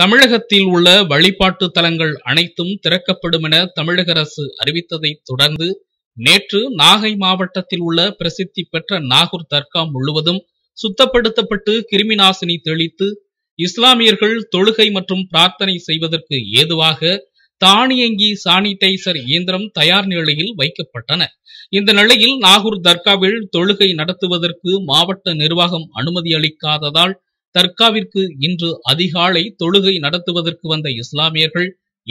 தமிழகத்தில் உள்ள வழிபாட்டு தலங்கள் அனைத்தும் திறக்கப்படும் என தமிழக அரசு அறிவித்ததை தொடர்ந்து நேற்று நாகை மாவட்டத்தில் உள்ள பிரசித்தி பெற்ற நாகூர் தர்கா முழுவதும் சுத்தப்படுத்தப்பட்டு கிருமி நாசினி தெளித்து இஸ்லாமியர்கள் தொழுகை மற்றும் பிரார்த்தனை செய்வதற்கு ஏதுவாக தானியங்கி சானிடைசர் இயந்திரம் தயார் நிலையில் வைக்கப்பட்டன இந்த நிலையில் நாகூர் தர்காவில் தொழுகை நடத்துவதற்கு மாவட்ட நிர்வாகம் அனுமதி அளிக்காததால் தர்காவிற்கு இன்று அதிகாலை தொழுகை நடத்துவதற்கு வந்த இஸ்லாமியர்கள்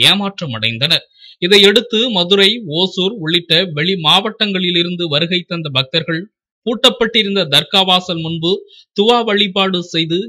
ஏமாற்றம் அடைந்தனர் இதையடுத்து மதுரை ஓசூர் உள்ளிட்ட வெளி மாவட்டங்களிலிருந்து வருகை தந்த பக்தர்கள் பூட்டப்பட்டிருந்த தர்காவாசல் முன்பு துவா வழிபாடு செய்து